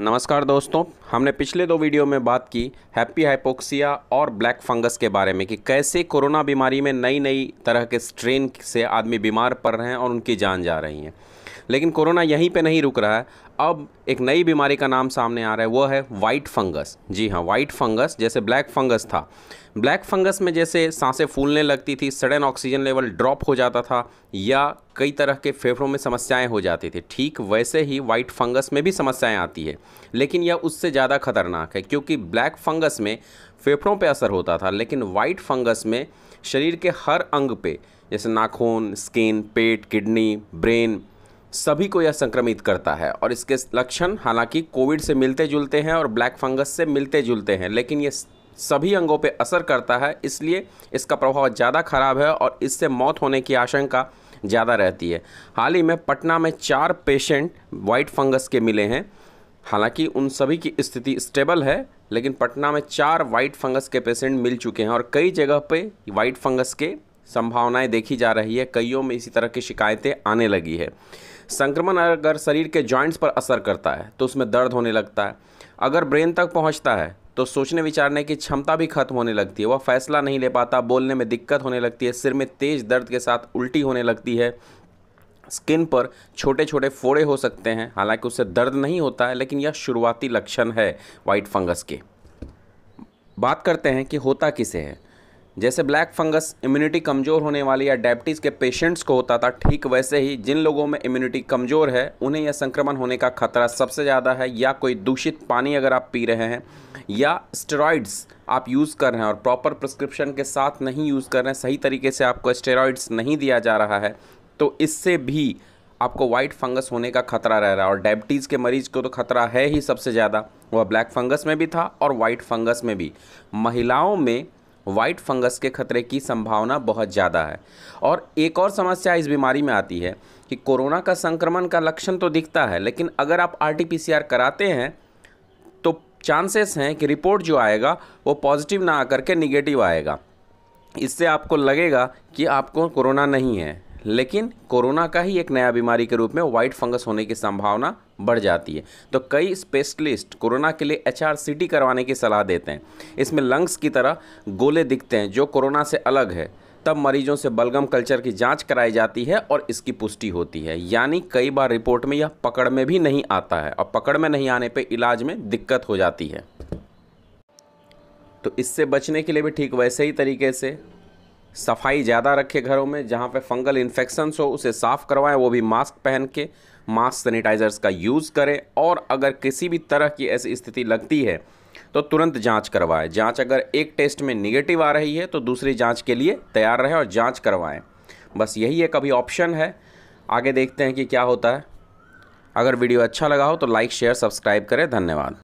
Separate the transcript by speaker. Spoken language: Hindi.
Speaker 1: नमस्कार दोस्तों हमने पिछले दो वीडियो में बात की हैप्पी हाइपोक्सिया और ब्लैक फंगस के बारे में कि कैसे कोरोना बीमारी में नई नई तरह के स्ट्रेन से आदमी बीमार पड़ रहे हैं और उनकी जान जा रही हैं लेकिन कोरोना यहीं पे नहीं रुक रहा है अब एक नई बीमारी का नाम सामने आ रहा है वो है वाइट फंगस जी हाँ वाइट फंगस जैसे ब्लैक फंगस था ब्लैक फंगस में जैसे सांसें फूलने लगती थी सडन ऑक्सीजन लेवल ड्रॉप हो जाता था या कई तरह के फेफड़ों में समस्याएं हो जाती थी ठीक वैसे ही वाइट फंगस में भी समस्याएं आती है लेकिन यह उससे ज़्यादा खतरनाक है क्योंकि ब्लैक फंगस में फेफड़ों पर असर होता था लेकिन वाइट फंगस में शरीर के हर अंग पे जैसे नाखून स्किन पेट किडनी ब्रेन सभी को यह संक्रमित करता है और इसके लक्षण हालांकि कोविड से मिलते जुलते हैं और ब्लैक फंगस से मिलते जुलते हैं लेकिन ये सभी अंगों पर असर करता है इसलिए इसका प्रभाव ज़्यादा खराब है और इससे मौत होने की आशंका ज़्यादा रहती है हाल ही में पटना में चार पेशेंट वाइट फंगस के मिले हैं हालांकि उन सभी की स्थिति स्टेबल है लेकिन पटना में चार वाइट फंगस के पेशेंट मिल चुके हैं और कई जगह पे वाइट फंगस के संभावनाएं देखी जा रही है कईयों में इसी तरह की शिकायतें आने लगी है संक्रमण अगर शरीर के जॉइंट्स पर असर करता है तो उसमें दर्द होने लगता है अगर ब्रेन तक पहुंचता है तो सोचने विचारने की क्षमता भी खत्म होने लगती है वह फैसला नहीं ले पाता बोलने में दिक्कत होने लगती है सिर में तेज दर्द के साथ उल्टी होने लगती है स्किन पर छोटे छोटे फोड़े हो सकते हैं हालांकि उससे दर्द नहीं होता है लेकिन यह शुरुआती लक्षण है वाइट फंगस के बात करते हैं कि होता किसे है जैसे ब्लैक फंगस इम्यूनिटी कमज़ोर होने वाले या डायबिटीज़ के पेशेंट्स को होता था ठीक वैसे ही जिन लोगों में इम्यूनिटी कमज़ोर है उन्हें यह संक्रमण होने का खतरा सबसे ज़्यादा है या कोई दूषित पानी अगर आप पी रहे हैं या स्टेरॉइड्स आप यूज़ कर रहे हैं और प्रॉपर प्रिस्क्रिप्शन के साथ नहीं यूज़ कर रहे हैं सही तरीके से आपको स्टेरॉइड्स नहीं दिया जा रहा है तो इससे भी आपको वाइट फंगस होने का खतरा रह रहा है और डायबिटीज़ के मरीज़ को तो खतरा है ही सबसे ज़्यादा वह ब्लैक फंगस में भी था और वाइट फंगस में भी महिलाओं में वाइट फंगस के खतरे की संभावना बहुत ज़्यादा है और एक और समस्या इस बीमारी में आती है कि कोरोना का संक्रमण का लक्षण तो दिखता है लेकिन अगर आप आर कराते हैं तो चांसेस हैं कि रिपोर्ट जो आएगा वो पॉजिटिव ना आकर के निगेटिव आएगा इससे आपको लगेगा कि आपको कोरोना नहीं है लेकिन कोरोना का ही एक नया बीमारी के रूप में व्हाइट फंगस होने की संभावना बढ़ जाती है तो कई स्पेशलिस्ट कोरोना के लिए एच आर करवाने की सलाह देते हैं इसमें लंग्स की तरह गोले दिखते हैं जो कोरोना से अलग है तब मरीजों से बलगम कल्चर की जांच कराई जाती है और इसकी पुष्टि होती है यानी कई बार रिपोर्ट में यह पकड़ में भी नहीं आता है और पकड़ में नहीं आने पर इलाज में दिक्कत हो जाती है तो इससे बचने के लिए भी ठीक वैसे ही तरीके से सफाई ज़्यादा रखें घरों में जहाँ पे फंगल इन्फेक्शंस हो उसे साफ़ करवाएं वो भी मास्क पहन के मास्क सैनिटाइजर्स का यूज़ करें और अगर किसी भी तरह की ऐसी स्थिति लगती है तो तुरंत जांच करवाएं जांच अगर एक टेस्ट में निगेटिव आ रही है तो दूसरी जांच के लिए तैयार रहें और जाँच करवाएँ बस यही एक अभी ऑप्शन है आगे देखते हैं कि क्या होता है अगर वीडियो अच्छा लगा हो तो लाइक शेयर सब्सक्राइब करें धन्यवाद